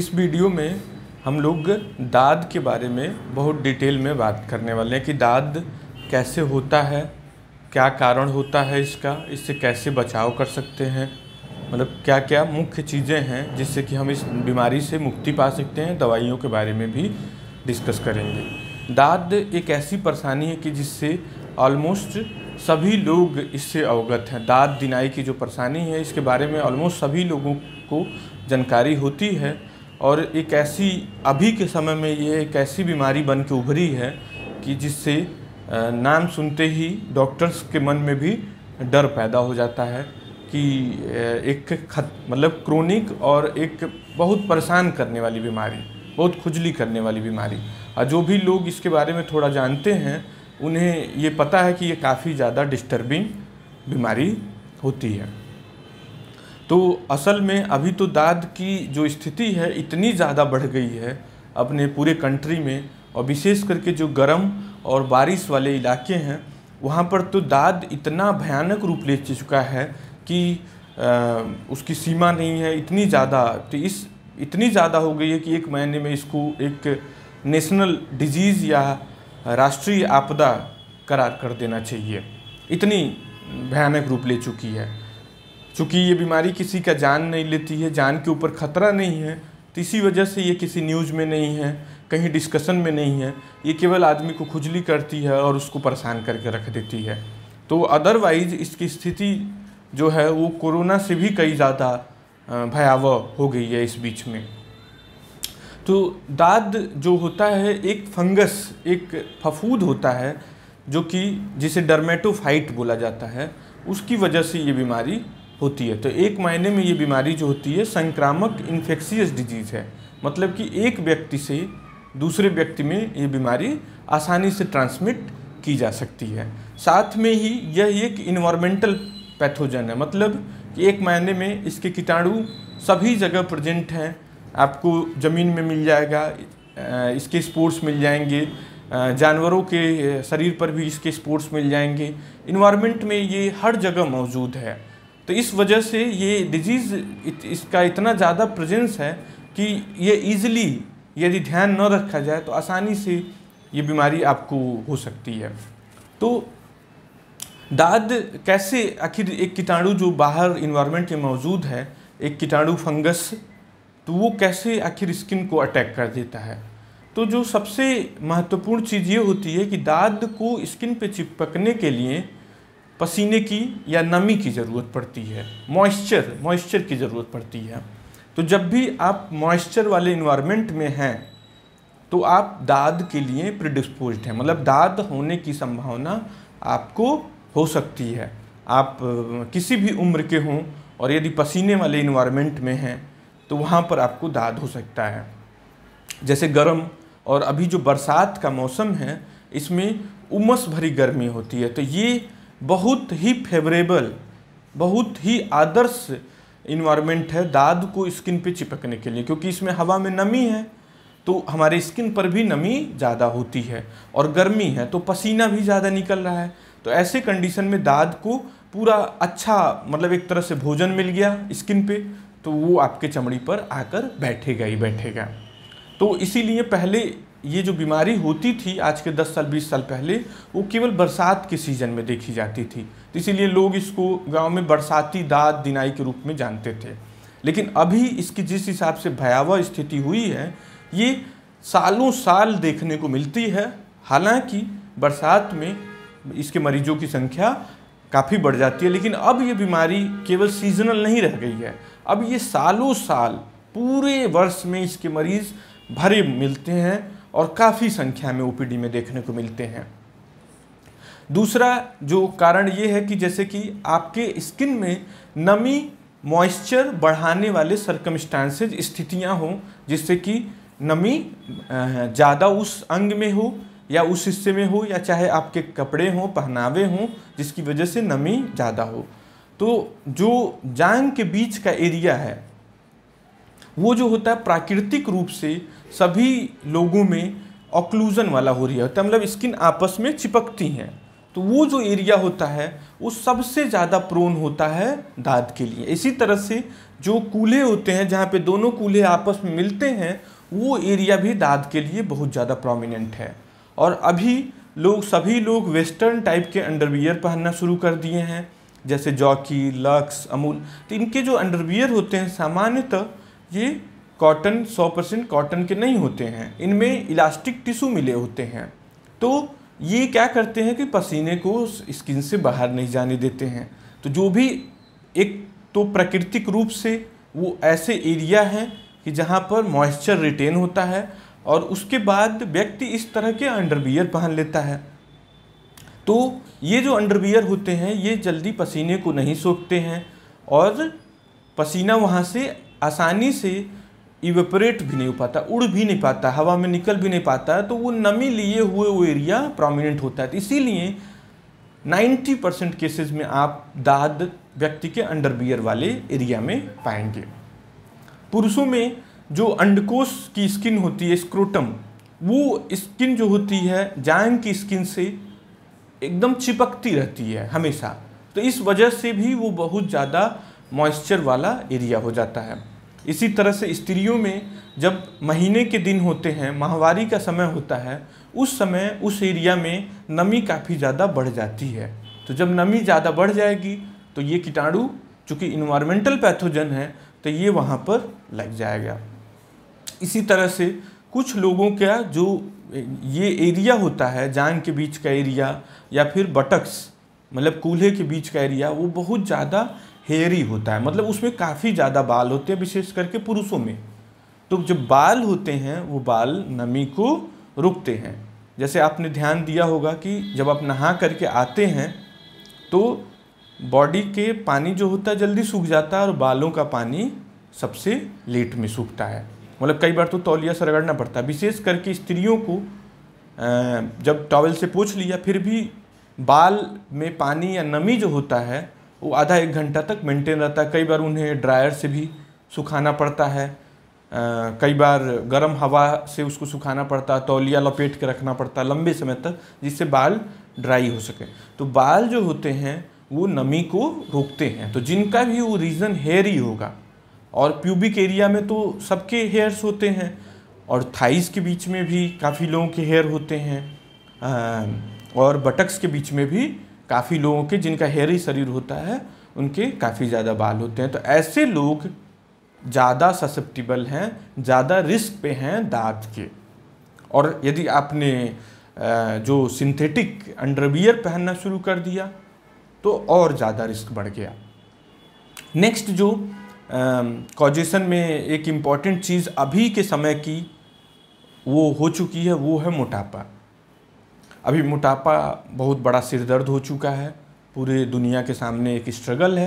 इस वीडियो में हम लोग दाद के बारे में बहुत डिटेल में बात करने वाले हैं कि दाद कैसे होता है क्या कारण होता है इसका इससे कैसे बचाव कर सकते हैं मतलब क्या क्या मुख्य चीज़ें हैं जिससे कि हम इस बीमारी से मुक्ति पा सकते हैं दवाइयों के बारे में भी डिस्कस करेंगे दाद एक ऐसी परेशानी है कि जिससे ऑलमोस्ट सभी लोग इससे अवगत हैं दाद दिनाई की जो परेशानी है इसके बारे में ऑलमोस्ट सभी लोगों को जानकारी होती है और एक ऐसी अभी के समय में ये एक ऐसी बीमारी बन के उभरी है कि जिससे नाम सुनते ही डॉक्टर्स के मन में भी डर पैदा हो जाता है कि एक खत मतलब क्रोनिक और एक बहुत परेशान करने वाली बीमारी बहुत खुजली करने वाली बीमारी और जो भी लोग इसके बारे में थोड़ा जानते हैं उन्हें ये पता है कि ये काफ़ी ज़्यादा डिस्टर्बिंग बीमारी होती है तो असल में अभी तो दाद की जो स्थिति है इतनी ज़्यादा बढ़ गई है अपने पूरे कंट्री में और विशेष करके जो गर्म और बारिश वाले इलाके हैं वहाँ पर तो दाद इतना भयानक रूप ले चुका है कि आ, उसकी सीमा नहीं है इतनी ज़्यादा तो इस इतनी ज़्यादा हो गई है कि एक महीने में इसको एक नेशनल डिजीज़ या राष्ट्रीय आपदा करार कर देना चाहिए इतनी भयानक रूप ले चुकी है चूँकि ये बीमारी किसी का जान नहीं लेती है जान के ऊपर खतरा नहीं है तो इसी वजह से ये किसी न्यूज़ में नहीं है कहीं डिस्कशन में नहीं है ये केवल आदमी को खुजली करती है और उसको परेशान करके रख देती है तो अदरवाइज इसकी स्थिति जो है वो कोरोना से भी कई ज़्यादा भयावह हो गई है इस बीच में तो दाद जो होता है एक फंगस एक फफूद होता है जो कि जिसे डर्मेटोफाइट बोला जाता है उसकी वजह से ये बीमारी होती है तो एक मायने में ये बीमारी जो होती है संक्रामक इन्फेक्शियस डिजीज़ है मतलब कि एक व्यक्ति से दूसरे व्यक्ति में ये बीमारी आसानी से ट्रांसमिट की जा सकती है साथ में ही यह एक इन्वामेंटल पैथोजन है मतलब कि एक मायने में इसके कीटाणु सभी जगह प्रजेंट हैं आपको ज़मीन में मिल जाएगा इसके स्पोर्ट्स मिल जाएंगे जानवरों के शरीर पर भी इसके स्पोर्ट्स मिल जाएंगे इन्वामेंट में ये हर जगह मौजूद है तो इस वजह से ये डिजीज़ इत, इसका इतना ज़्यादा प्रजेंस है कि ये इजीली यदि ध्यान न रखा जाए तो आसानी से ये बीमारी आपको हो सकती है तो दाद कैसे आखिर एक कीटाणु जो बाहर इन्वायरमेंट में मौजूद है एक कीटाणु फंगस तो वो कैसे आखिर स्किन को अटैक कर देता है तो जो सबसे महत्वपूर्ण चीज़ ये होती है कि दाद को स्किन पे चिपकने के लिए पसीने की या नमी की ज़रूरत पड़ती है मॉइस्चर मॉइस्चर की ज़रूरत पड़ती है तो जब भी आप मॉइस्चर वाले इन्वायरमेंट में हैं तो आप दाद के लिए प्रिडिस्पोज हैं मतलब दाद होने की संभावना आपको हो सकती है आप किसी भी उम्र के हों और यदि पसीने वाले इन्वायरमेंट में हैं तो वहाँ पर आपको दाद हो सकता है जैसे गर्म और अभी जो बरसात का मौसम है इसमें उमस भरी गर्मी होती है तो ये बहुत ही फेवरेबल बहुत ही आदर्श इन्वायरमेंट है दाद को स्किन पे चिपकने के लिए क्योंकि इसमें हवा में नमी है तो हमारे स्किन पर भी नमी ज़्यादा होती है और गर्मी है तो पसीना भी ज़्यादा निकल रहा है तो ऐसे कंडीशन में दाद को पूरा अच्छा मतलब एक तरह से भोजन मिल गया स्किन पे तो वो आपके चमड़ी पर आकर बैठेगा ही बैठेगा तो इसीलिए पहले ये जो बीमारी होती थी आज के 10 साल 20 साल पहले वो केवल बरसात के सीज़न में देखी जाती थी तो इसीलिए लोग इसको गांव में बरसाती दाद दिनाई के रूप में जानते थे लेकिन अभी इसकी जिस हिसाब से भयावह स्थिति हुई है ये सालों साल देखने को मिलती है हालांकि बरसात में इसके मरीजों की संख्या काफ़ी बढ़ जाती है लेकिन अब ये बीमारी केवल सीजनल नहीं रह गई है अब ये सालों साल पूरे वर्ष में इसके मरीज़ भरे मिलते हैं और काफ़ी संख्या में ओपीडी में देखने को मिलते हैं दूसरा जो कारण ये है कि जैसे कि आपके स्किन में नमी मॉइस्चर बढ़ाने वाले सरकमस्टांसेज स्थितियां हों जिससे कि नमी ज़्यादा उस अंग में हो या उस हिस्से में हो या चाहे आपके कपड़े हों पहनावे हों जिसकी वजह से नमी ज़्यादा हो तो जो जांग के बीच का एरिया है वो जो होता है प्राकृतिक रूप से सभी लोगों में ऑक्लूजन वाला हो रहा होता है मतलब स्किन आपस में चिपकती हैं तो वो जो एरिया होता है वो सबसे ज़्यादा प्रोन होता है दाद के लिए इसी तरह से जो कूल्हे होते हैं जहाँ पे दोनों कूल्हे आपस में मिलते हैं वो एरिया भी दाद के लिए बहुत ज़्यादा प्रोमिनेंट है और अभी लोग सभी लोग वेस्टर्न टाइप के अंडरवियर पहनना शुरू कर दिए हैं जैसे जॉकी लक्स अमूल तो इनके जो अंडरवियर होते हैं सामान्यतः ये कॉटन 100 परसेंट कॉटन के नहीं होते हैं इनमें इलास्टिक टिशू मिले होते हैं तो ये क्या करते हैं कि पसीने को स्किन से बाहर नहीं जाने देते हैं तो जो भी एक तो प्राकृतिक रूप से वो ऐसे एरिया हैं कि जहाँ पर मॉइस्चर रिटेन होता है और उसके बाद व्यक्ति इस तरह के अंडरवियर पहन लेता है तो ये जो अंडरवियर होते हैं ये जल्दी पसीने को नहीं सोखते हैं और पसीना वहाँ से आसानी से इवेपरेट भी नहीं हो पाता उड़ भी नहीं पाता हवा में निकल भी नहीं पाता तो वो नमी लिए हुए वो एरिया प्रोमिनेंट होता है तो इसीलिए 90 परसेंट केसेज में आप दाद व्यक्ति के अंडरबियर वाले एरिया में पाएंगे पुरुषों में जो अंडकोश की स्किन होती है स्क्रोटम वो स्किन जो होती है जांग की स्किन से एकदम चिपकती रहती है हमेशा तो इस वजह से भी वो बहुत ज़्यादा मॉइस्चर वाला एरिया हो जाता है इसी तरह से स्त्रियों में जब महीने के दिन होते हैं माहवारी का समय होता है उस समय उस एरिया में नमी काफ़ी ज़्यादा बढ़ जाती है तो जब नमी ज़्यादा बढ़ जाएगी तो ये कीटाणु चूँकि इन्वायरमेंटल पैथोजन है तो ये वहाँ पर लग जाएगा इसी तरह से कुछ लोगों का जो ये एरिया होता है जान के बीच का एरिया या फिर बटक्स मतलब कूल्हे के बीच का एरिया वो बहुत ज़्यादा हेयरी होता है मतलब उसमें काफ़ी ज़्यादा बाल होते हैं विशेष करके पुरुषों में तो जो बाल होते हैं वो बाल नमी को रुकते हैं जैसे आपने ध्यान दिया होगा कि जब आप नहा करके आते हैं तो बॉडी के पानी जो होता है जल्दी सूख जाता है और बालों का पानी सबसे लेट में सूखता है मतलब कई बार तो तौलिया से रगड़ना पड़ता है विशेष करके स्त्रियों को जब टॉवल से पोछ लिया फिर भी बाल में पानी या नमी जो होता है वो आधा एक घंटा तक मेंटेन रहता है कई बार उन्हें ड्रायर से भी सुखाना पड़ता है आ, कई बार गर्म हवा से उसको सुखाना पड़ता है तौलिया लपेट के रखना पड़ता है लंबे समय तक जिससे बाल ड्राई हो सके तो बाल जो होते हैं वो नमी को रोकते हैं तो जिनका भी वो रीज़न हेयर ही होगा और प्यूबिक एरिया में तो सबके हेयर्स होते हैं और थाइस के बीच में भी काफ़ी लोगों के हेयर होते हैं और बटक्स के बीच में भी काफ़ी लोगों के जिनका हेयरी शरीर होता है उनके काफ़ी ज़्यादा बाल होते हैं तो ऐसे लोग ज़्यादा ससेप्टिबल हैं ज़्यादा रिस्क पे हैं दांत के और यदि आपने जो सिंथेटिक अंडरवियर पहनना शुरू कर दिया तो और ज़्यादा रिस्क बढ़ गया नेक्स्ट जो कॉजेशन में एक इम्पॉर्टेंट चीज़ अभी के समय की वो हो चुकी है वो है मोटापा अभी मोटापा बहुत बड़ा सिर दर्द हो चुका है पूरे दुनिया के सामने एक स्ट्रगल है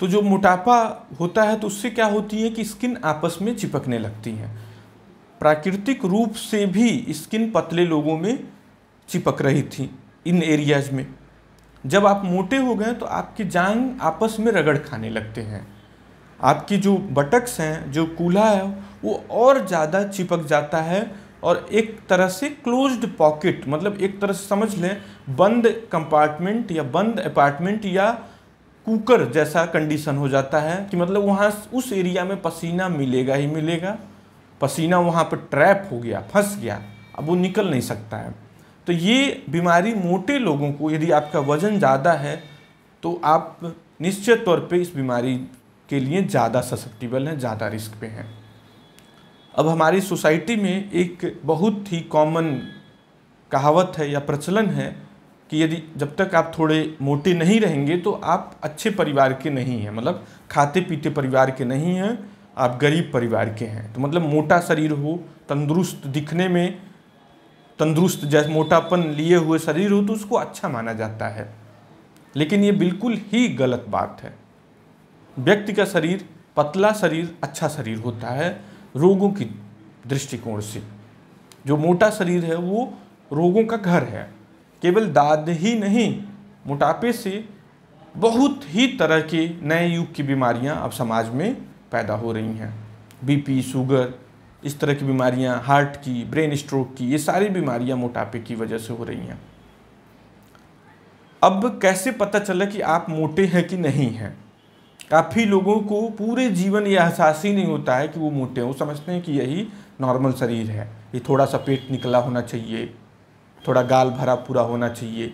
तो जो मोटापा होता है तो उससे क्या होती है कि स्किन आपस में चिपकने लगती है प्राकृतिक रूप से भी स्किन पतले लोगों में चिपक रही थी इन एरियाज में जब आप मोटे हो गए तो आपकी जांग आपस में रगड़ खाने लगते हैं आपकी जो बटक्स हैं जो कूल्हा है वो और ज़्यादा चिपक जाता है और एक तरह से क्लोज्ड पॉकेट मतलब एक तरह से समझ लें बंद कंपार्टमेंट या बंद अपार्टमेंट या कुकर जैसा कंडीशन हो जाता है कि मतलब वहाँ उस एरिया में पसीना मिलेगा ही मिलेगा पसीना वहाँ पर ट्रैप हो गया फंस गया अब वो निकल नहीं सकता है तो ये बीमारी मोटे लोगों को यदि आपका वज़न ज़्यादा है तो आप निश्चित तौर पे इस बीमारी के लिए ज़्यादा ससेप्टिबल हैं ज़्यादा रिस्क पे हैं अब हमारी सोसाइटी में एक बहुत ही कॉमन कहावत है या प्रचलन है कि यदि जब तक आप थोड़े मोटे नहीं रहेंगे तो आप अच्छे परिवार के नहीं हैं मतलब खाते पीते परिवार के नहीं हैं आप गरीब परिवार के हैं तो मतलब मोटा शरीर हो तंदुरुस्त दिखने में तंदुरुस्त जैसे मोटापन लिए हुए शरीर हो तो उसको अच्छा माना जाता है लेकिन ये बिल्कुल ही गलत बात है व्यक्ति का शरीर पतला शरीर अच्छा शरीर होता है रोगों की दृष्टिकोण से जो मोटा शरीर है वो रोगों का घर है केवल दाद ही नहीं मोटापे से बहुत ही तरह के नए युग की बीमारियां अब समाज में पैदा हो रही हैं बीपी शुगर इस तरह की बीमारियां हार्ट की ब्रेन स्ट्रोक की ये सारी बीमारियां मोटापे की वजह से हो रही हैं अब कैसे पता चला कि आप मोटे हैं कि नहीं हैं काफ़ी लोगों को पूरे जीवन ये एहसास ही नहीं होता है कि वो मोटे हैं वो समझते हैं कि यही नॉर्मल शरीर है ये थोड़ा सा पेट निकला होना चाहिए थोड़ा गाल भरा पूरा होना चाहिए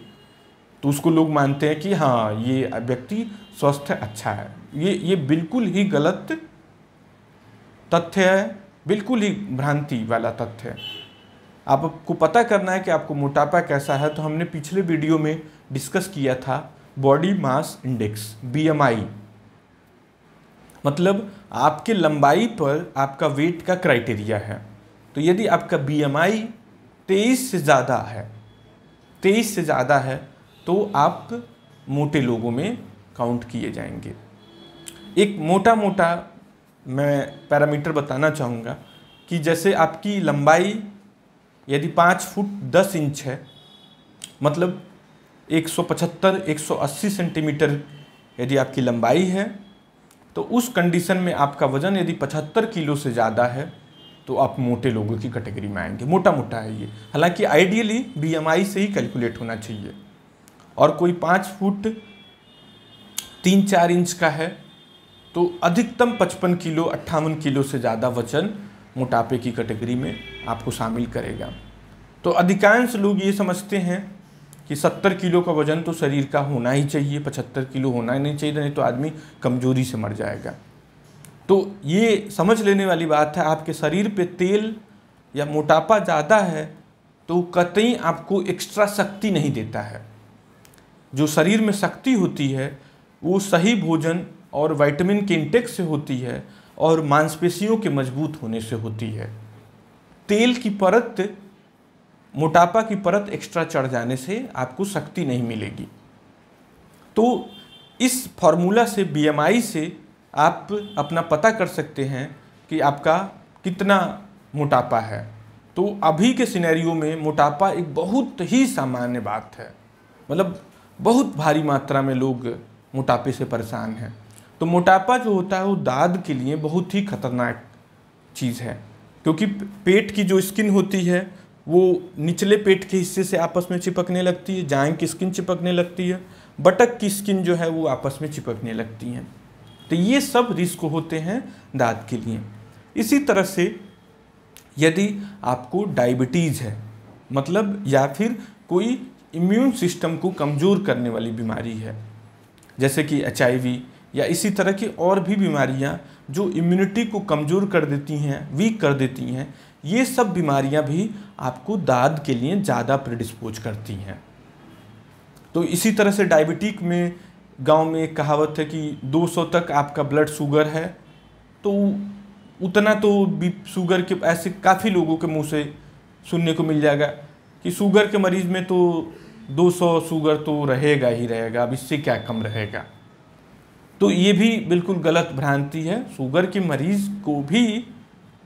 तो उसको लोग मानते हैं कि हाँ ये व्यक्ति स्वस्थ है अच्छा है ये ये बिल्कुल ही गलत तथ्य है बिल्कुल ही भ्रांति वाला तथ्य है आपको पता करना है कि आपको मोटापा कैसा है तो हमने पिछले वीडियो में डिस्कस किया था बॉडी मास इंडेक्स बी मतलब आपके लंबाई पर आपका वेट का क्राइटेरिया है तो यदि आपका बी एम आई तेईस से ज़्यादा है तेईस से ज़्यादा है तो आप मोटे लोगों में काउंट किए जाएंगे एक मोटा मोटा मैं पैरामीटर बताना चाहूँगा कि जैसे आपकी लंबाई यदि पाँच फुट दस इंच है मतलब 175 180 सेंटीमीटर यदि आपकी लंबाई है तो उस कंडीशन में आपका वज़न यदि पचहत्तर किलो से ज़्यादा है तो आप मोटे लोगों की कैटेगरी में आएंगे मोटा मोटा है ये हालांकि आइडियली बीएमआई से ही कैलकुलेट होना चाहिए और कोई पाँच फुट तीन चार इंच का है तो अधिकतम पचपन किलो अट्ठावन किलो से ज़्यादा वजन मोटापे की कैटेगरी में आपको शामिल करेगा तो अधिकांश लोग ये समझते हैं कि 70 किलो का वज़न तो शरीर का होना ही चाहिए 75 किलो होना ही नहीं चाहिए नहीं तो आदमी कमजोरी से मर जाएगा तो ये समझ लेने वाली बात है आपके शरीर पे तेल या मोटापा ज़्यादा है तो कतई आपको एक्स्ट्रा शक्ति नहीं देता है जो शरीर में शक्ति होती है वो सही भोजन और वाइटमिन के इंटेक से होती है और मांसपेशियों के मजबूत होने से होती है तेल की परत मोटापा की परत एक्स्ट्रा चढ़ जाने से आपको शक्ति नहीं मिलेगी तो इस फॉर्मूला से बी से आप अपना पता कर सकते हैं कि आपका कितना मोटापा है तो अभी के सिनेरियो में मोटापा एक बहुत ही सामान्य बात है मतलब बहुत भारी मात्रा में लोग मोटापे से परेशान हैं तो मोटापा जो होता है वो दाद के लिए बहुत ही खतरनाक चीज़ है क्योंकि पेट की जो स्किन होती है वो निचले पेट के हिस्से से आपस में चिपकने लगती है जांग की स्किन चिपकने लगती है बटक की स्किन जो है वो आपस में चिपकने लगती हैं तो ये सब रिस्क होते हैं दांत के लिए इसी तरह से यदि आपको डायबिटीज़ है मतलब या फिर कोई इम्यून सिस्टम को कमज़ोर करने वाली बीमारी है जैसे कि एच या इसी तरह की और भी बीमारियां जो इम्यूनिटी को कमज़ोर कर देती हैं वीक कर देती हैं ये सब बीमारियां भी आपको दाद के लिए ज़्यादा प्रडिस्पोज करती हैं तो इसी तरह से डायबिटिक में गांव में एक कहावत है कि 200 तक आपका ब्लड शुगर है तो उतना तो बी शुगर के ऐसे काफ़ी लोगों के मुंह से सुनने को मिल जाएगा कि शुगर के मरीज़ में तो 200 शुगर तो रहेगा ही रहेगा अब इससे क्या कम रहेगा तो ये भी बिल्कुल गलत भ्रांति है शुगर के मरीज़ को भी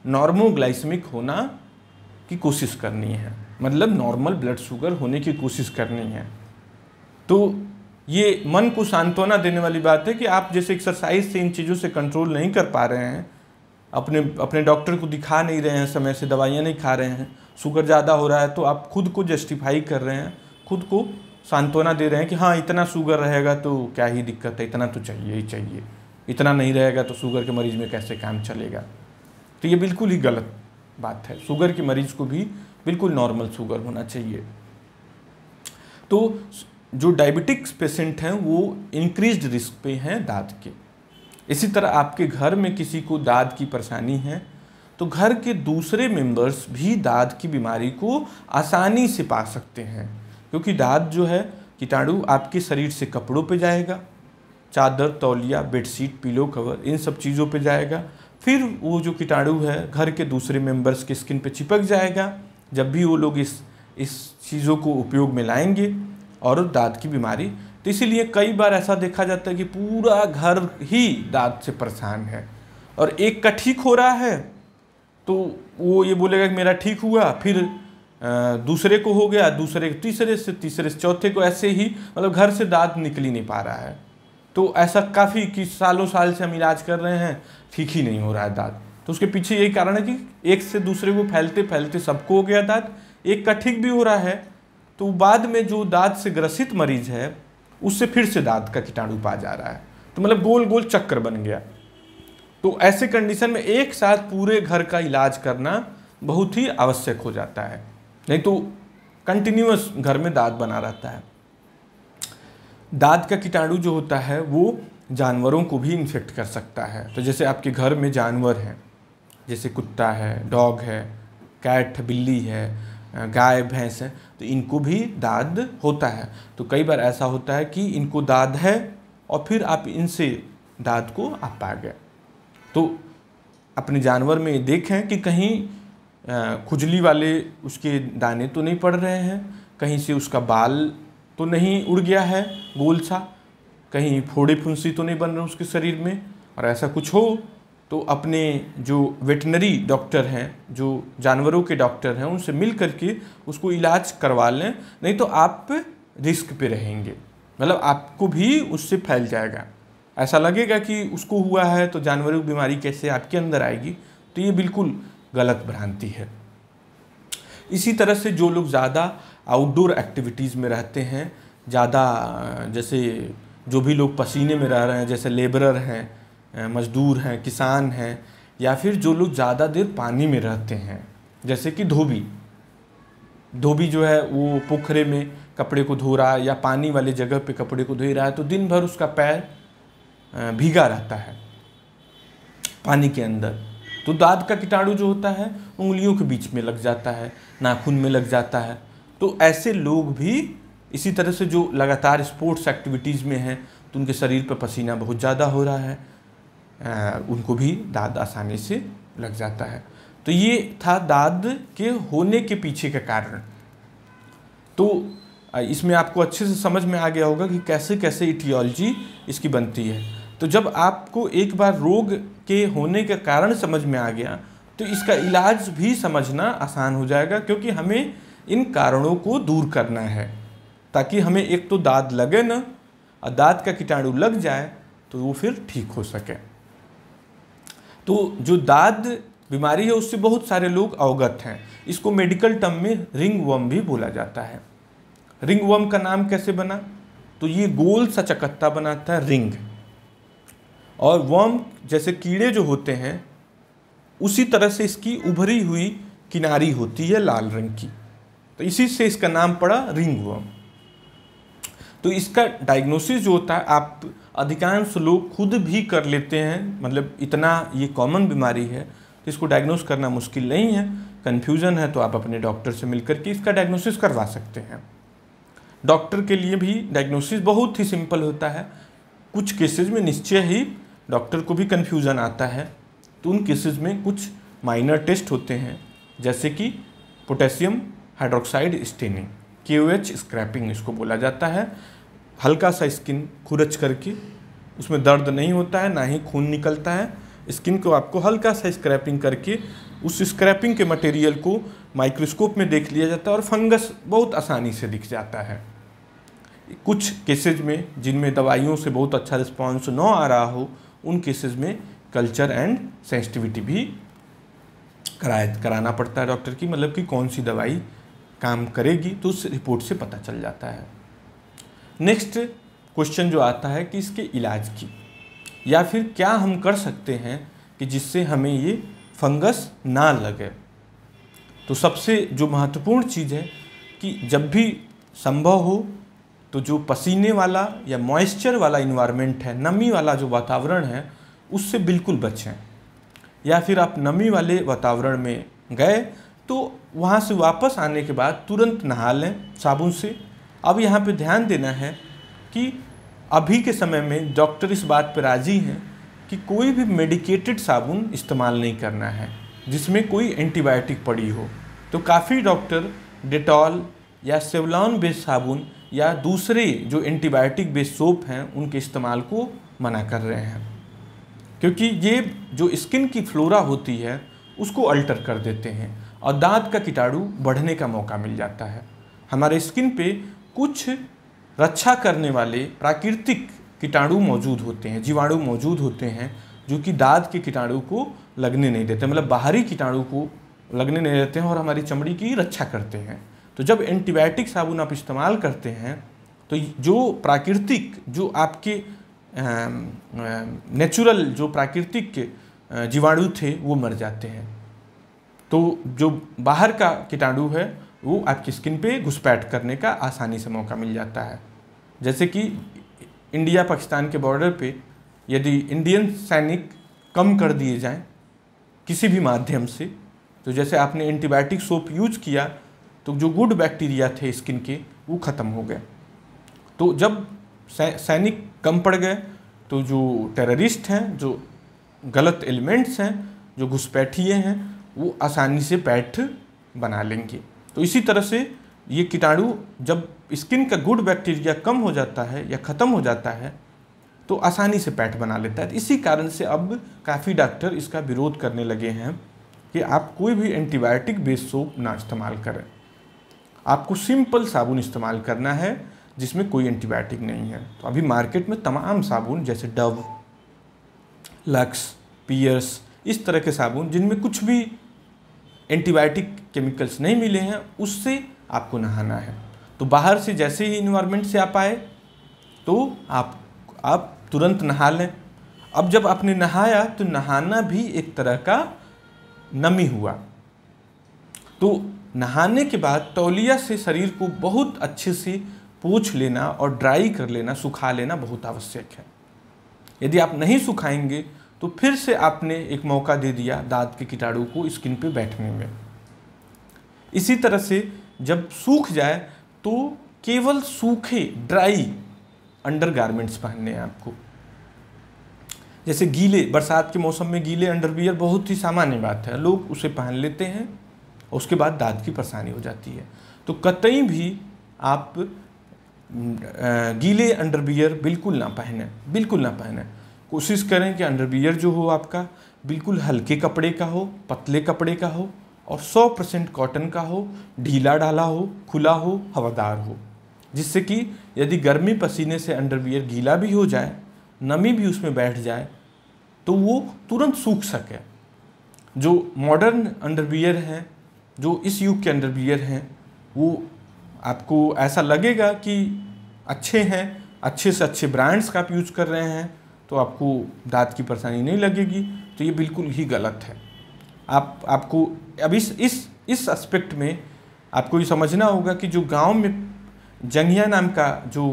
नॉर्मोग्लाइसमिक होना की कोशिश करनी है मतलब नॉर्मल ब्लड शुगर होने की कोशिश करनी है तो ये मन को सांत्वना देने वाली बात है कि आप जैसे एक्सरसाइज से इन चीज़ों से कंट्रोल नहीं कर पा रहे हैं अपने अपने डॉक्टर को दिखा नहीं रहे हैं समय से दवाइयाँ नहीं खा रहे हैं शुगर ज़्यादा हो रहा है तो आप खुद को जस्टिफाई कर रहे हैं खुद को सांत्वना दे रहे हैं कि हाँ इतना शुगर रहेगा तो क्या ही दिक्कत है इतना तो चाहिए ही चाहिए इतना नहीं रहेगा तो शुगर के मरीज में कैसे काम चलेगा तो ये बिल्कुल ही गलत बात है शुगर के मरीज को भी बिल्कुल नॉर्मल शुगर होना चाहिए तो जो डायबिटिक्स पेशेंट हैं वो इंक्रीज रिस्क पे हैं दाद के इसी तरह आपके घर में किसी को दाद की परेशानी है तो घर के दूसरे मेंबर्स भी दाद की बीमारी को आसानी से पा सकते हैं क्योंकि दाद जो है कीटाणु आपके शरीर से कपड़ों पे जाएगा चादर तौलिया बेडशीट पिलो कवर इन सब चीज़ों पे जाएगा फिर वो जो कीटाणु है घर के दूसरे मेंबर्स के स्किन पे चिपक जाएगा जब भी वो लोग इस इस चीज़ों को उपयोग में लाएंगे और दांत की बीमारी तो इसीलिए कई बार ऐसा देखा जाता है कि पूरा घर ही दांत से परेशान है और एक का ठीक हो रहा है तो वो ये बोलेगा कि मेरा ठीक हुआ फिर दूसरे को हो गया दूसरे तीसरे से तीसरे से चौथे को ऐसे ही मतलब घर से दांत निकल ही नहीं पा रहा है तो ऐसा काफ़ी कि सालों साल से हम इलाज कर रहे हैं ठीक ही नहीं हो रहा है दांत तो उसके पीछे यही कारण है कि एक से दूसरे को फैलते फैलते सबको हो गया दांत एक का ठीक भी हो रहा है तो बाद में जो दांत से ग्रसित मरीज है उससे फिर से दांत का कीटाणु पा जा रहा है तो मतलब गोल गोल चक्कर बन गया तो ऐसे कंडीशन में एक साथ पूरे घर का इलाज करना बहुत ही आवश्यक हो जाता है नहीं तो कंटिन्यूस घर में दांत बना रहता है दांत का कीटाणु जो होता है वो जानवरों को भी इन्फेक्ट कर सकता है तो जैसे आपके घर में जानवर हैं जैसे कुत्ता है डॉग है कैट बिल्ली है गाय भैंस है तो इनको भी दाद होता है तो कई बार ऐसा होता है कि इनको दाद है और फिर आप इनसे दाद को आप पा गए तो अपने जानवर में देखें कि कहीं खुजली वाले उसके दाने तो नहीं पड़ रहे हैं कहीं से उसका बाल तो नहीं उड़ गया है गोल सा कहीं फोड़े फुंसी तो नहीं बन रहे उसके शरीर में और ऐसा कुछ हो तो अपने जो वेटनरी डॉक्टर हैं जो जानवरों के डॉक्टर हैं उनसे मिल करके उसको इलाज करवा लें नहीं तो आप रिस्क पे रहेंगे मतलब आपको भी उससे फैल जाएगा ऐसा लगेगा कि उसको हुआ है तो जानवरों की बीमारी कैसे आपके अंदर आएगी तो ये बिल्कुल गलत भ्रांति है इसी तरह से जो लोग ज़्यादा आउटडोर एक्टिविटीज़ में रहते हैं ज़्यादा जैसे जो भी लोग पसीने में रह रहे हैं जैसे लेबरर हैं मज़दूर हैं किसान हैं या फिर जो लोग ज़्यादा देर पानी में रहते हैं जैसे कि धोबी धोबी जो है वो पोखरे में कपड़े को धो रहा है या पानी वाले जगह पे कपड़े को धो रहा है तो दिन भर उसका पैर भीगा रहता है पानी के अंदर तो दाद का कीटाणु जो होता है उंगलियों के बीच में लग जाता है नाखून में लग जाता है तो ऐसे लोग भी इसी तरह से जो लगातार स्पोर्ट्स एक्टिविटीज़ में हैं तो उनके शरीर पर पसीना बहुत ज़्यादा हो रहा है आ, उनको भी दाद आसानी से लग जाता है तो ये था दाद के होने के पीछे का कारण तो इसमें आपको अच्छे से समझ में आ गया होगा कि कैसे कैसे इटियोलॉजी इसकी बनती है तो जब आपको एक बार रोग के होने का कारण समझ में आ गया तो इसका इलाज भी समझना आसान हो जाएगा क्योंकि हमें इन कारणों को दूर करना है ताकि हमें एक तो दाद लगे ना और दाद का कीटाणु लग जाए तो वो फिर ठीक हो सके तो जो दाद बीमारी है उससे बहुत सारे लोग अवगत हैं इसको मेडिकल टर्म में रिंग वम भी बोला जाता है रिंगवर्म का नाम कैसे बना तो ये गोल सा चकत्ता बनाता है रिंग और वर्म जैसे कीड़े जो होते हैं उसी तरह से इसकी उभरी हुई किनारी होती है लाल रंग की तो इसी से इसका नाम पड़ा रिंगवर्म तो इसका डायग्नोसिस जो होता है आप अधिकांश लोग खुद भी कर लेते हैं मतलब इतना ये कॉमन बीमारी है तो इसको डायग्नोस करना मुश्किल नहीं है कन्फ्यूज़न है तो आप अपने डॉक्टर से मिल करके इसका डायग्नोसिस करवा सकते हैं डॉक्टर के लिए भी डायग्नोसिस बहुत ही सिंपल होता है कुछ केसेज में निश्चय ही डॉक्टर को भी कन्फ्यूज़न आता है तो उन केसेज में कुछ माइनर टेस्ट होते हैं जैसे कि potassium hydroxide staining Q H scraping इसको बोला जाता है हल्का सा स्किन खुरच करके उसमें दर्द नहीं होता है ना ही खून निकलता है स्किन को आपको हल्का सा स्क्रैपिंग करके उस स्क्रैपिंग के मटेरियल को माइक्रोस्कोप में देख लिया जाता है और फंगस बहुत आसानी से दिख जाता है कुछ केसेज में जिनमें दवाइयों से बहुत अच्छा रिस्पॉन्स न आ रहा हो उन केसेज में कल्चर एंड सेंसिटिविटी भी कराया कराना पड़ता है डॉक्टर की मतलब कि कौन सी दवाई काम करेगी तो उस रिपोर्ट से पता चल जाता है नेक्स्ट क्वेश्चन जो आता है कि इसके इलाज की या फिर क्या हम कर सकते हैं कि जिससे हमें ये फंगस ना लगे तो सबसे जो महत्वपूर्ण चीज़ है कि जब भी संभव हो तो जो पसीने वाला या मॉइस्चर वाला इन्वायरमेंट है नमी वाला जो वातावरण है उससे बिल्कुल बचें या फिर आप नमी वाले वातावरण में गए तो वहाँ से वापस आने के बाद तुरंत नहा लें साबुन से अब यहाँ पे ध्यान देना है कि अभी के समय में डॉक्टर इस बात पर राजी हैं कि कोई भी मेडिकेटेड साबुन इस्तेमाल नहीं करना है जिसमें कोई एंटीबायोटिक पड़ी हो तो काफ़ी डॉक्टर डिटॉल या सेवलॉन बेस्ड साबुन या दूसरे जो एंटीबायोटिक बेस्ड सोप हैं उनके इस्तेमाल को मना कर रहे हैं क्योंकि ये जो स्किन की फ्लोरा होती है उसको अल्टर कर देते हैं और दांत का कीटाणु बढ़ने का मौका मिल जाता है हमारे स्किन पे कुछ रक्षा करने वाले प्राकृतिक कीटाणु मौजूद होते हैं जीवाणु मौजूद होते हैं जो कि दांत के कीटाणु को लगने नहीं देते मतलब बाहरी कीटाणु को लगने नहीं देते हैं और हमारी चमड़ी की रक्षा करते हैं तो जब एंटीबायोटिक साबुन आप इस्तेमाल करते हैं तो जो प्राकृतिक जो आपके नेचुरल जो प्राकृतिक जीवाणु थे वो मर जाते हैं तो जो बाहर का कीटाणु है वो आपकी स्किन पे घुसपैठ करने का आसानी से मौका मिल जाता है जैसे कि इंडिया पाकिस्तान के बॉर्डर पे यदि इंडियन सैनिक कम कर दिए जाएं किसी भी माध्यम से तो जैसे आपने एंटीबायोटिक सोप यूज किया तो जो गुड बैक्टीरिया थे स्किन के वो ख़त्म हो गए तो जब सैनिक कम पड़ गए तो जो टेररिस्ट हैं जो गलत एलिमेंट्स हैं जो घुसपैठिए हैं वो आसानी से पैठ बना लेंगे तो इसी तरह से ये कीटाणु जब स्किन का गुड बैक्टीरिया कम हो जाता है या ख़त्म हो जाता है तो आसानी से पैठ बना लेता है इसी कारण से अब काफ़ी डॉक्टर इसका विरोध करने लगे हैं कि आप कोई भी एंटीबायोटिक बेस्ड सोप ना इस्तेमाल करें आपको सिंपल साबुन इस्तेमाल करना है जिसमें कोई एंटीबायोटिक नहीं है तो अभी मार्केट में तमाम साबुन जैसे डव लक्स पियर्स इस तरह के साबुन जिनमें कुछ भी एंटीबायोटिक केमिकल्स नहीं मिले हैं उससे आपको नहाना है तो बाहर से जैसे ही इन्वायरमेंट से आप आए तो आप आप तुरंत नहा लें अब जब आपने नहाया तो नहाना भी एक तरह का नमी हुआ तो नहाने के बाद तौलिया से शरीर को बहुत अच्छे से पोछ लेना और ड्राई कर लेना सुखा लेना बहुत आवश्यक है यदि आप नहीं सुखाएंगे तो फिर से आपने एक मौका दे दिया दांत के कीटाणु को स्किन पे बैठने में इसी तरह से जब सूख जाए तो केवल सूखे ड्राई अंडर गारमेंट्स पहनने हैं आपको जैसे गीले बरसात के मौसम में गीले अंडरवियर बहुत ही सामान्य बात है लोग उसे पहन लेते हैं और उसके बाद दांत की परेशानी हो जाती है तो कतई भी आप गीले अंडरवियर बिल्कुल ना पहने बिल्कुल ना पहने कोशिश करें कि अंडरवियर जो हो आपका बिल्कुल हल्के कपड़े का हो पतले कपड़े का हो और 100 परसेंट कॉटन का हो ढीला ढाला हो खुला हो हवादार हो जिससे कि यदि गर्मी पसीने से अंडरवियर गीला भी हो जाए नमी भी उसमें बैठ जाए तो वो तुरंत सूख सके जो मॉडर्न अंडरवियर हैं जो इस युग के अंडरवियर हैं वो आपको ऐसा लगेगा कि अच्छे हैं अच्छे से अच्छे ब्रांड्स का आप यूज कर रहे हैं तो आपको दांत की परेशानी नहीं लगेगी तो ये बिल्कुल ही गलत है आप आपको अब इस इस इस एस्पेक्ट में आपको ये समझना होगा कि जो गांव में जंगिया नाम का जो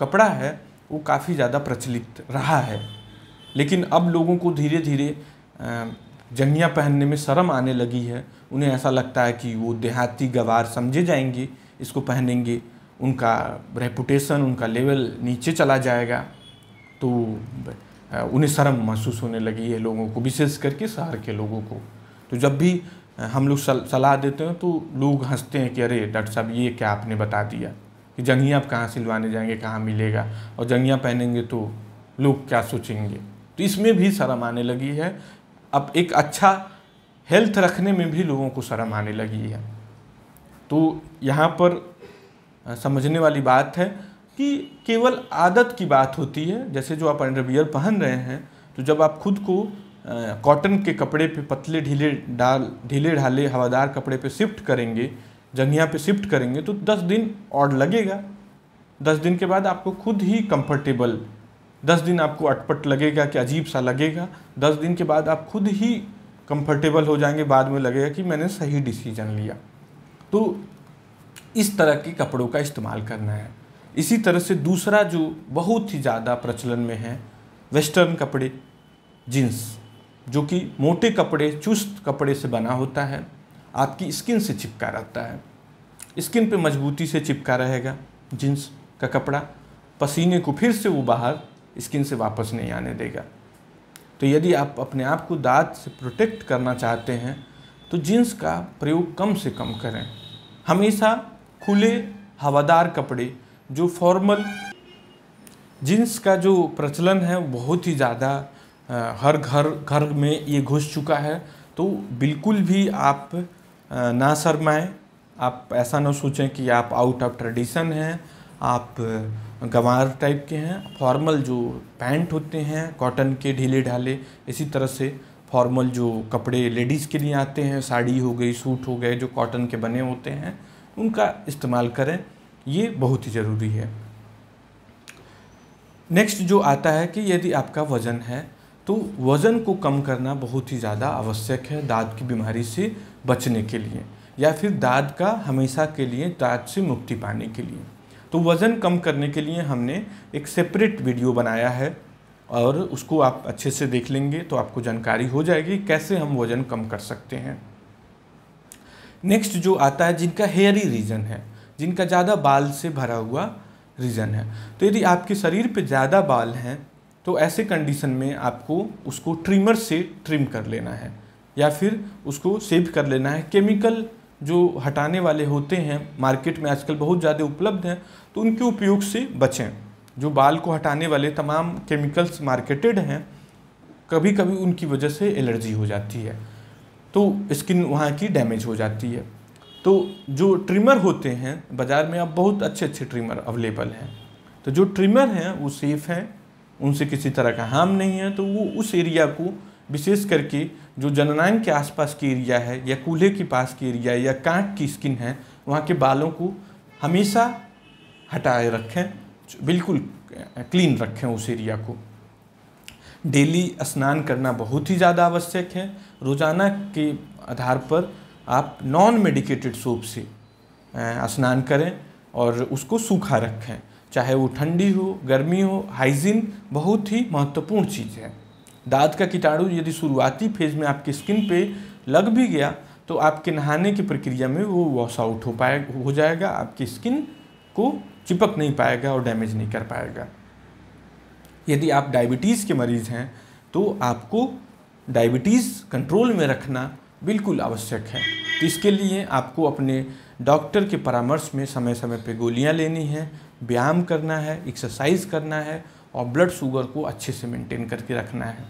कपड़ा है वो काफ़ी ज़्यादा प्रचलित रहा है लेकिन अब लोगों को धीरे धीरे जंगिया पहनने में शर्म आने लगी है उन्हें ऐसा लगता है कि वो देहाती गवार समझे जाएंगे इसको पहनेंगे उनका रेपुटेशन उनका लेवल नीचे चला जाएगा तो उन्हें शर्म महसूस होने लगी है लोगों को विशेष करके शहर के लोगों को तो जब भी हम लोग सलाह देते हैं तो लोग हंसते हैं कि अरे डॉक्टर साहब ये क्या आपने बता दिया कि जंगियाँ आप कहाँ सिलवाने जाएंगे कहाँ मिलेगा और जंगियाँ पहनेंगे तो लोग क्या सोचेंगे तो इसमें भी शर्म आने लगी है अब एक अच्छा हेल्थ रखने में भी लोगों को शर्म आने लगी है तो यहाँ पर समझने वाली बात है कि केवल आदत की बात होती है जैसे जो आप अंडरवियर पहन रहे हैं तो जब आप खुद को कॉटन के कपड़े पे पतले ढीले डाल ढीले ढाले हवादार कपड़े पे शिफ्ट करेंगे जंगिया पे शिफ्ट करेंगे तो दस दिन और लगेगा दस दिन के बाद आपको खुद ही कंफर्टेबल दस दिन आपको अटपट लगेगा कि अजीब सा लगेगा दस दिन के बाद आप खुद ही कंफर्टेबल हो जाएंगे बाद में लगेगा कि मैंने सही डिसीजन लिया तो इस तरह के कपड़ों का इस्तेमाल करना है इसी तरह से दूसरा जो बहुत ही ज़्यादा प्रचलन में है वेस्टर्न कपड़े जींस जो कि मोटे कपड़े चुस्त कपड़े से बना होता है आपकी स्किन से चिपका रहता है स्किन पे मजबूती से चिपका रहेगा जींस का कपड़ा पसीने को फिर से वो बाहर स्किन से वापस नहीं आने देगा तो यदि आप अपने आप को दांत से प्रोटेक्ट करना चाहते हैं तो जीन्स का प्रयोग कम से कम करें हमेशा खुले हवादार कपड़े जो फॉर्मल जीन्स का जो प्रचलन है बहुत ही ज़्यादा हर घर घर में ये घुस चुका है तो बिल्कुल भी आप ना शर्माएँ आप ऐसा ना सोचें कि आप आउट ऑफ ट्रेडिशन हैं आप गंवार टाइप के हैं फॉर्मल जो पैंट होते हैं कॉटन के ढीले ढाले इसी तरह से फॉर्मल जो कपड़े लेडीज़ के लिए आते हैं साड़ी हो गई सूट हो गए जो कॉटन के बने होते हैं उनका इस्तेमाल करें ये बहुत ही ज़रूरी है नेक्स्ट जो आता है कि यदि आपका वज़न है तो वज़न को कम करना बहुत ही ज़्यादा आवश्यक है दाद की बीमारी से बचने के लिए या फिर दाद का हमेशा के लिए दाद से मुक्ति पाने के लिए तो वज़न कम करने के लिए हमने एक सेपरेट वीडियो बनाया है और उसको आप अच्छे से देख लेंगे तो आपको जानकारी हो जाएगी कैसे हम वज़न कम कर सकते हैं नेक्स्ट जो आता है जिनका हेयरी रीजन है जिनका ज़्यादा बाल से भरा हुआ रीजन है तो यदि आपके शरीर पे ज़्यादा बाल हैं तो ऐसे कंडीशन में आपको उसको ट्रिमर से ट्रिम कर लेना है या फिर उसको सेव कर लेना है केमिकल जो हटाने वाले होते हैं मार्केट में आजकल बहुत ज़्यादा उपलब्ध हैं तो उनके उपयोग से बचें जो बाल को हटाने वाले तमाम केमिकल्स मार्केटेड हैं कभी कभी उनकी वजह से एलर्जी हो जाती है तो स्किन वहाँ की डैमेज हो जाती है तो जो ट्रिमर होते हैं बाज़ार में अब बहुत अच्छे अच्छे ट्रिमर अवेलेबल हैं तो जो ट्रिमर हैं वो सेफ़ हैं उनसे किसी तरह का हार्म नहीं है तो वो उस एरिया को विशेष करके जो जननायन के आसपास के एरिया है या कूल्हे के पास के एरिया या कांट की स्किन है वहाँ के बालों को हमेशा हटाए रखें बिल्कुल क्लीन रखें उस एरिया को डेली स्नान करना बहुत ही ज़्यादा आवश्यक है रोज़ाना के आधार पर आप नॉन मेडिकेटेड सोप से स्नान करें और उसको सूखा रखें चाहे वो ठंडी हो गर्मी हो हाइजीन बहुत ही महत्वपूर्ण चीज़ है दांत का कीटाणु यदि शुरुआती फेज में आपकी स्किन पे लग भी गया तो आपके नहाने की प्रक्रिया में वो वॉश आउट हो पाए हो जाएगा आपकी स्किन को चिपक नहीं पाएगा और डैमेज नहीं कर पाएगा यदि आप डायबिटीज़ के मरीज़ हैं तो आपको डायबिटीज़ कंट्रोल में रखना बिल्कुल आवश्यक है तो इसके लिए आपको अपने डॉक्टर के परामर्श में समय समय पे गोलियां लेनी है व्यायाम करना है एक्सरसाइज करना है और ब्लड शुगर को अच्छे से मेंटेन करके रखना है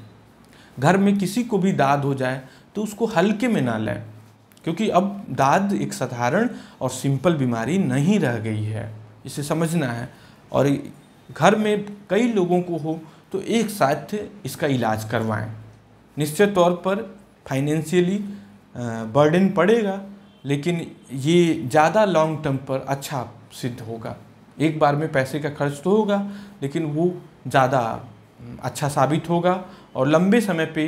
घर में किसी को भी दाद हो जाए तो उसको हल्के में ना लें क्योंकि अब दाद एक साधारण और सिंपल बीमारी नहीं रह गई है इसे समझना है और घर में कई लोगों को हो तो एक साथ इसका इलाज करवाएं निश्चित तौर पर फाइनेंशियली बर्डन पड़ेगा लेकिन ये ज़्यादा लॉन्ग टर्म पर अच्छा सिद्ध होगा एक बार में पैसे का खर्च तो होगा लेकिन वो ज़्यादा अच्छा साबित होगा और लंबे समय पे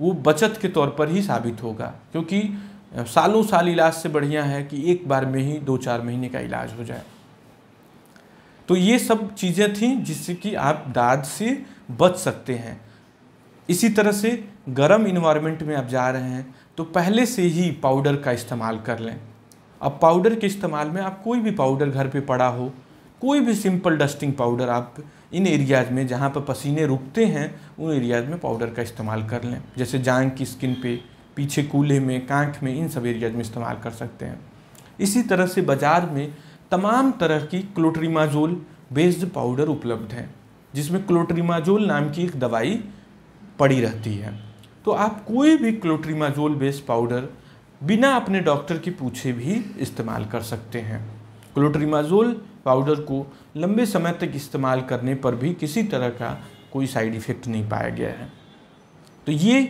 वो बचत के तौर पर ही साबित होगा क्योंकि सालों साल इलाज से बढ़िया है कि एक बार में ही दो चार महीने का इलाज हो जाए तो ये सब चीज़ें थी जिससे कि आप दाद से बच सकते हैं इसी तरह से गर्म इन्वायरमेंट में आप जा रहे हैं तो पहले से ही पाउडर का इस्तेमाल कर लें अब पाउडर के इस्तेमाल में आप कोई भी पाउडर घर पे पड़ा हो कोई भी सिंपल डस्टिंग पाउडर आप इन एरियाज में जहाँ पर पसीने रुकते हैं उन एरियाज में पाउडर का इस्तेमाल कर लें जैसे जांग की स्किन पे पीछे कूल्हे में कांख में इन सब एरियाज में इस्तेमाल कर सकते हैं इसी तरह से बाज़ार में तमाम तरह की क्लोट्रीमाजोल बेस्ड पाउडर उपलब्ध हैं जिसमें क्लोट्रीमाजोल नाम की एक दवाई पड़ी रहती है तो आप कोई भी क्लोट्रीमाजोल बेस्ड पाउडर बिना अपने डॉक्टर के पूछे भी इस्तेमाल कर सकते हैं क्लोट्रीमाजोल पाउडर को लंबे समय तक इस्तेमाल करने पर भी किसी तरह का कोई साइड इफ़ेक्ट नहीं पाया गया है तो ये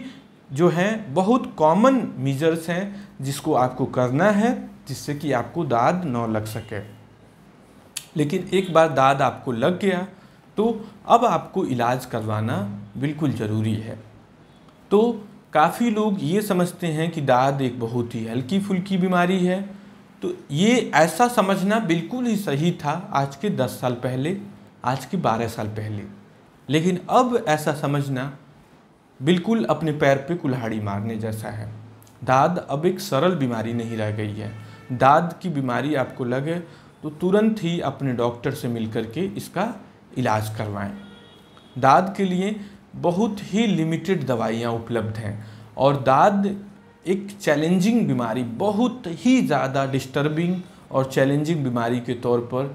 जो है बहुत कॉमन मीजर्स हैं जिसको आपको करना है जिससे कि आपको दाद न लग सके लेकिन एक बार दाद आपको लग गया तो अब आपको इलाज करवाना बिल्कुल ज़रूरी है तो काफ़ी लोग ये समझते हैं कि दाद एक बहुत ही हल्की फुल्की बीमारी है तो ये ऐसा समझना बिल्कुल ही सही था आज के दस साल पहले आज के बारह साल पहले लेकिन अब ऐसा समझना बिल्कुल अपने पैर पे कुल्हाड़ी मारने जैसा है दाद अब एक सरल बीमारी नहीं रह गई है दाद की बीमारी आपको लगे तो तुरंत ही अपने डॉक्टर से मिल के इसका इलाज करवाएं दाद के लिए बहुत ही लिमिटेड दवाइयाँ उपलब्ध हैं और दाद एक चैलेंजिंग बीमारी बहुत ही ज़्यादा डिस्टर्बिंग और चैलेंजिंग बीमारी के तौर पर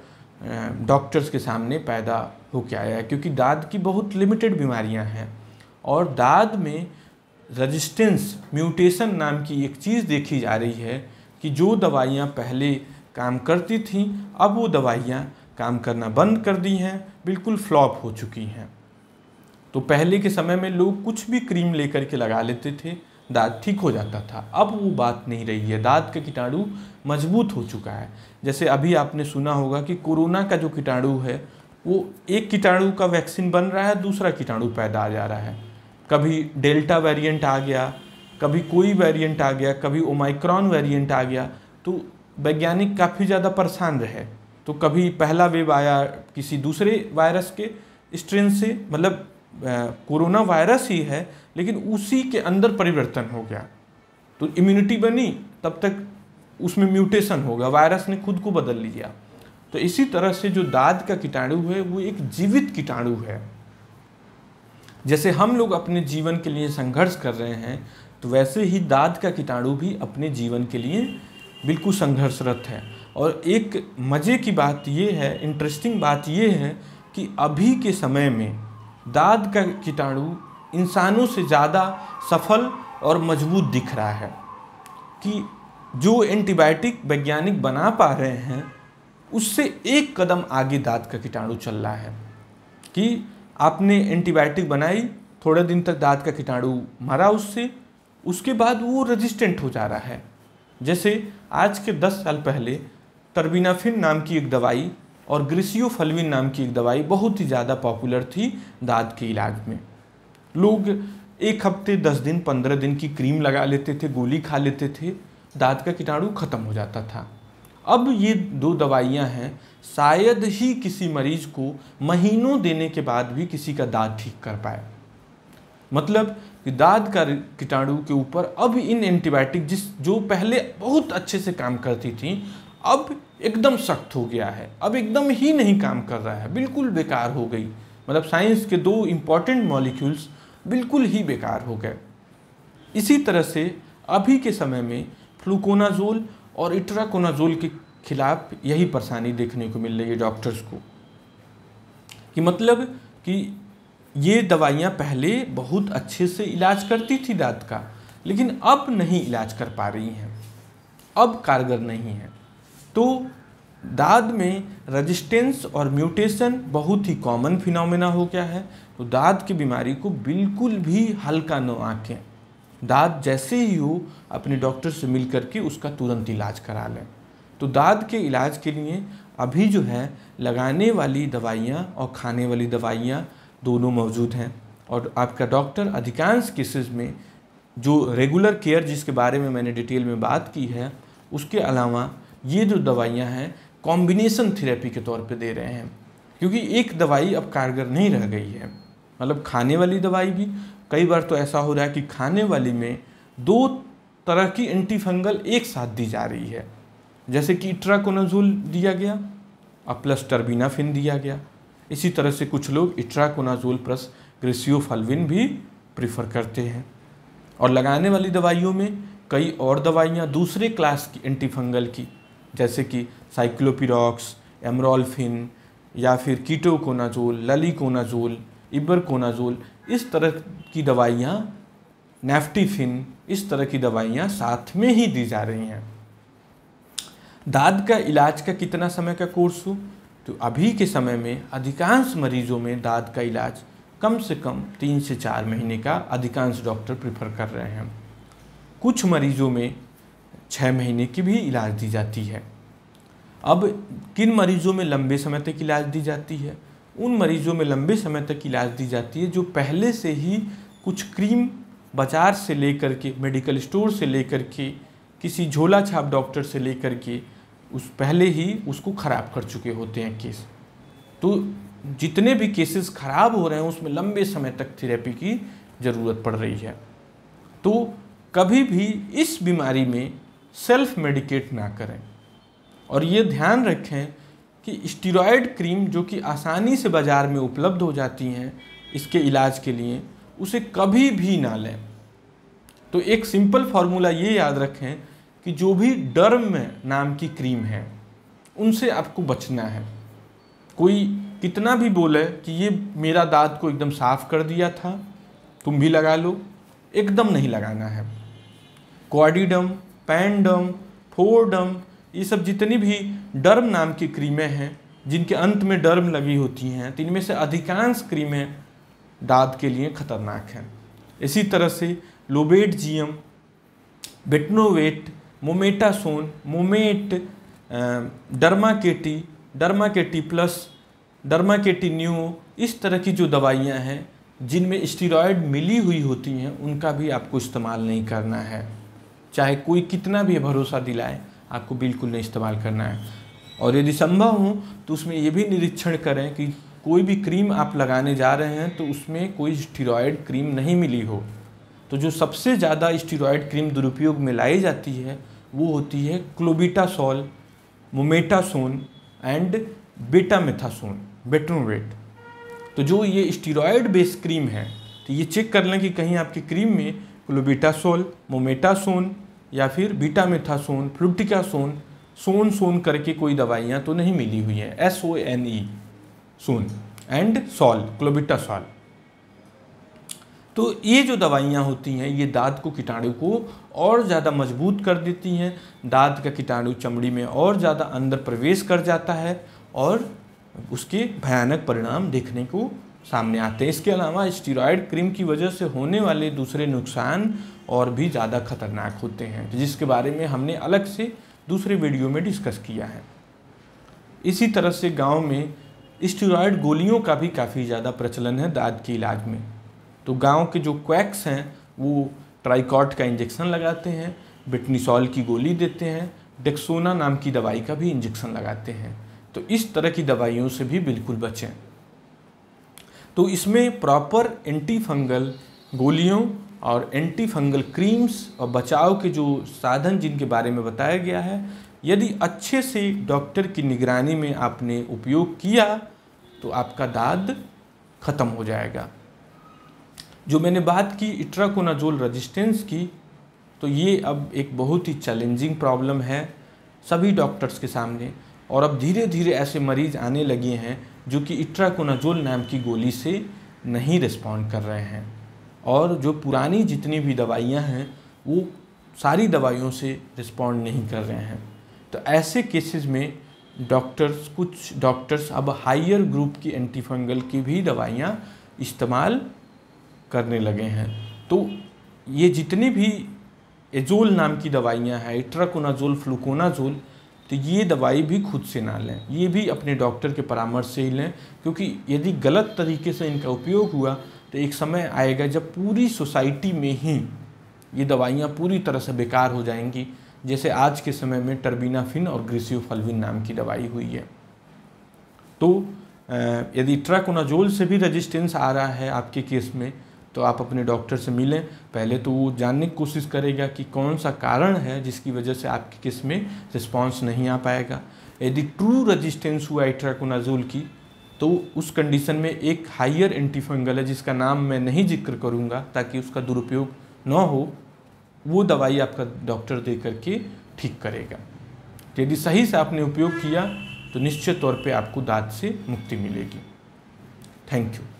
डॉक्टर्स अं, के सामने पैदा होके आया है क्योंकि दाद की बहुत लिमिटेड बीमारियां हैं और दाद में रजिस्टेंस म्यूटेशन नाम की एक चीज़ देखी जा रही है कि जो दवाइयाँ पहले काम करती थीं अब वो दवाइयाँ काम करना बंद कर दी हैं बिल्कुल फ्लॉप हो चुकी हैं तो पहले के समय में लोग कुछ भी क्रीम लेकर के लगा लेते थे दांत ठीक हो जाता था अब वो बात नहीं रही है दांत का कीटाणु मजबूत हो चुका है जैसे अभी आपने सुना होगा कि कोरोना का जो कीटाणु है वो एक कीटाणु का वैक्सीन बन रहा है दूसरा कीटाणु पैदा आ जा रहा है कभी डेल्टा वेरिएंट आ गया कभी कोई वेरिएंट आ गया कभी ओमाइक्रॉन वेरिएंट आ गया तो वैज्ञानिक काफ़ी ज़्यादा परेशान रहे तो कभी पहला वेव आया किसी दूसरे वायरस के स्ट्रेन से मतलब कोरोना वायरस ही है लेकिन उसी के अंदर परिवर्तन हो गया तो इम्यूनिटी बनी तब तक उसमें म्यूटेशन हो गया वायरस ने खुद को बदल लिया तो इसी तरह से जो दाद का कीटाणु है वो एक जीवित कीटाणु है जैसे हम लोग अपने जीवन के लिए संघर्ष कर रहे हैं तो वैसे ही दाद का कीटाणु भी अपने जीवन के लिए बिल्कुल संघर्षरत है और एक मज़े की बात ये है इंटरेस्टिंग बात ये है कि अभी के समय में दाद का कीटाणु इंसानों से ज़्यादा सफल और मजबूत दिख रहा है कि जो एंटीबायोटिक वैज्ञानिक बना पा रहे हैं उससे एक कदम आगे दाद का कीटाणु चल रहा है कि आपने एंटीबायोटिक बनाई थोड़े दिन तक दाद का कीटाणु मरा उससे उसके बाद वो रेजिस्टेंट हो जा रहा है जैसे आज के 10 साल पहले टर्बिनाफिन नाम की एक दवाई और ग्रीसियोफलविन नाम की एक दवाई बहुत ही ज़्यादा पॉपुलर थी दाद के इलाज में लोग एक हफ्ते दस दिन पंद्रह दिन की क्रीम लगा लेते थे गोली खा लेते थे दाद का कीटाणु ख़त्म हो जाता था अब ये दो दवाइयाँ हैं शायद ही किसी मरीज को महीनों देने के बाद भी किसी का दाद ठीक कर पाए मतलब कि दाद का कीटाणु के ऊपर अब इन एंटीबायोटिक जिस जो पहले बहुत अच्छे से काम करती थी अब एकदम सख्त हो गया है अब एकदम ही नहीं काम कर रहा है बिल्कुल बेकार हो गई मतलब साइंस के दो इम्पॉर्टेंट मॉलिक्यूल्स बिल्कुल ही बेकार हो गए इसी तरह से अभी के समय में फ्लूकोनाजोल और इट्राकोनाजोल के खिलाफ यही परेशानी देखने को मिल रही है डॉक्टर्स को कि मतलब कि ये दवाइयाँ पहले बहुत अच्छे से इलाज करती थी दांत का लेकिन अब नहीं इलाज कर पा रही हैं अब कारगर नहीं है तो दाद में रजिस्टेंस और म्यूटेशन बहुत ही कॉमन फिनोमेना हो गया है तो दाद की बीमारी को बिल्कुल भी हल्का न आँखें दाद जैसे ही हो अपने डॉक्टर से मिल करके उसका तुरंत इलाज करा लें तो दाद के इलाज के लिए अभी जो है लगाने वाली दवाइयाँ और खाने वाली दवाइयाँ दोनों मौजूद हैं और आपका डॉक्टर अधिकांश केसेस में जो रेगुलर केयर जिसके बारे में मैंने डिटेल में बात की है उसके अलावा ये जो दवाइयाँ हैं कॉम्बिनेसन थेरेपी के तौर पर दे रहे हैं क्योंकि एक दवाई अब कारगर नहीं रह गई है मतलब खाने वाली दवाई भी कई बार तो ऐसा हो रहा है कि खाने वाली में दो तरह की एंटीफंगल एक साथ दी जा रही है जैसे कि इट्राकोनाजोल दिया गया और प्लस टर्बिनाफिन दिया गया इसी तरह से कुछ लोग इट्राकोनाजोल प्लस ग्रेसियोफलविन भी प्रिफर करते हैं और लगाने वाली दवाइयों में कई और दवाइयाँ दूसरे क्लास की एंटीफंगल की जैसे कि साइक्लोपिरॉक्स एमरोल्फिन या फिर कीटोकोनाजोल इबर इबरकोनाजोल इस तरह की दवाइयाँ नेफ्टिफिन इस तरह की दवाइयाँ साथ में ही दी जा रही हैं दाद का इलाज का कितना समय का कोर्स हो तो अभी के समय में अधिकांश मरीजों में दाद का इलाज कम से कम तीन से चार महीने का अधिकांश डॉक्टर प्रिफर कर रहे हैं कुछ मरीजों में छः महीने की भी इलाज दी जाती है अब किन मरीजों में लंबे समय तक इलाज दी जाती है उन मरीजों में लंबे समय तक इलाज दी जाती है जो पहले से ही कुछ क्रीम बाजार से लेकर के मेडिकल स्टोर से लेकर के किसी झोला छाप डॉक्टर से लेकर के उस पहले ही उसको ख़राब कर चुके होते हैं केस तो जितने भी केसेस ख़राब हो रहे हैं उसमें लंबे समय तक थेरेपी की ज़रूरत पड़ रही है तो कभी भी इस बीमारी में सेल्फ मेडिकेट ना करें और ये ध्यान रखें कि स्टीरॉयड क्रीम जो कि आसानी से बाज़ार में उपलब्ध हो जाती हैं इसके इलाज के लिए उसे कभी भी ना लें तो एक सिंपल फार्मूला ये याद रखें कि जो भी डर्म नाम की क्रीम है उनसे आपको बचना है कोई कितना भी बोले कि ये मेरा दांत को एकदम साफ कर दिया था तुम भी लगा लो एकदम नहीं लगाना है क्वाडिडम पैंडम फोरडम ये सब जितनी भी डर्म नाम की क्रीमें हैं जिनके अंत में डर्म लगी होती हैं तो इनमें से अधिकांश क्रीमें दाद के लिए खतरनाक हैं इसी तरह से Lobate GM Betnovate mometasone Momate डर्माकेटी डर्माकेटी प्लस डर्माकेटी न्यू इस तरह की जो दवाइयाँ हैं जिनमें स्टीरॉयड मिली हुई होती हैं उनका भी आपको इस्तेमाल नहीं करना है चाहे कोई कितना भी भरोसा दिलाए आपको बिल्कुल नहीं इस्तेमाल करना है और यदि संभव हो तो उसमें ये भी निरीक्षण करें कि कोई भी क्रीम आप लगाने जा रहे हैं तो उसमें कोई स्टीरॉयड क्रीम नहीं मिली हो तो जो सबसे ज़्यादा स्टीरॉयड क्रीम दुरुपयोग में लाई जाती है वो होती है clobetasol mometasone and betamethasone Betnovate तो जो ये स्टीरॉयड बेस्ड क्रीम है तो ये चेक कर लें कि कहीं आपकी क्रीम में क्लोबिटासोल मोमेटासोन या फिर बीटामेथासोन फ्लुप्टिकासोन सोन सोन करके कोई दवाइयाँ तो नहीं मिली हुई हैं S O N E sone and sol clobetasol तो ये जो दवाइयाँ होती हैं ये दाद को कीटाणु को और ज़्यादा मजबूत कर देती हैं दाद का कीटाणु चमड़ी में और ज़्यादा अंदर प्रवेश कर जाता है और उसके भयानक परिणाम देखने को सामने आते हैं इसके अलावा स्टीरॉयड क्रीम की वजह से होने वाले दूसरे नुकसान और भी ज़्यादा खतरनाक होते हैं जिसके बारे में हमने अलग से दूसरे वीडियो में डिस्कस किया है इसी तरह से गांव में स्टीरॉयड गोलियों का भी काफ़ी ज़्यादा प्रचलन है दाद के इलाज में तो गांव के जो क्वैक्स हैं वो ट्राइकॉट का इंजेक्शन लगाते हैं बिटनीसॉल की गोली देते हैं डेक्सोना नाम की दवाई का भी इंजेक्शन लगाते हैं तो इस तरह की दवाइयों से भी बिल्कुल बचें तो इसमें प्रॉपर एंटी फंगल गोलियों और एंटी फंगल क्रीम्स और बचाव के जो साधन जिनके बारे में बताया गया है यदि अच्छे से डॉक्टर की निगरानी में आपने उपयोग किया तो आपका दाद ख़त्म हो जाएगा जो मैंने बात की इट्राकोनाजोल रेजिस्टेंस की तो ये अब एक बहुत ही चैलेंजिंग प्रॉब्लम है सभी डॉक्टर्स के सामने और अब धीरे धीरे ऐसे मरीज आने लगे हैं जो कि इट्राकोनाजोल नाम की गोली से नहीं रिस्पॉन्ड कर रहे हैं और जो पुरानी जितनी भी दवाइयाँ हैं वो सारी दवाइयों से रिस्पॉन्ड नहीं कर रहे हैं तो ऐसे केसेस में डॉक्टर्स कुछ डॉक्टर्स अब हायर ग्रुप की एंटीफंगल की भी दवाइयाँ इस्तेमाल करने लगे हैं तो ये जितनी भी एजोल नाम की दवाइयाँ हैं इट्राकोनाजोल फ्लूकोनाजोल तो ये दवाई भी खुद से ना लें ये भी अपने डॉक्टर के परामर्श से ही लें क्योंकि यदि गलत तरीके से इनका उपयोग हुआ तो एक समय आएगा जब पूरी सोसाइटी में ही ये दवाइयाँ पूरी तरह से बेकार हो जाएंगी जैसे आज के समय में टर्बिनाफिन और ग्रीसियोफलविन नाम की दवाई हुई है तो यदि ट्रकोनाजोल से भी रेजिस्टेंस आ रहा है आपके केस में तो आप अपने डॉक्टर से मिलें पहले तो वो जानने की कोशिश करेगा कि कौन सा कारण है जिसकी वजह से आपकी किस में रिस्पॉन्स नहीं आ पाएगा यदि ट्रू रजिस्टेंस हुआ इट्राकोनाजोल की तो उस कंडीशन में एक हायर एंटीफंगल है जिसका नाम मैं नहीं जिक्र करूँगा ताकि उसका दुरुपयोग न हो वो दवाई आपका डॉक्टर दे करके ठीक करेगा यदि सही से आपने उपयोग किया तो निश्चित तौर पे आपको दांत से मुक्ति मिलेगी थैंक यू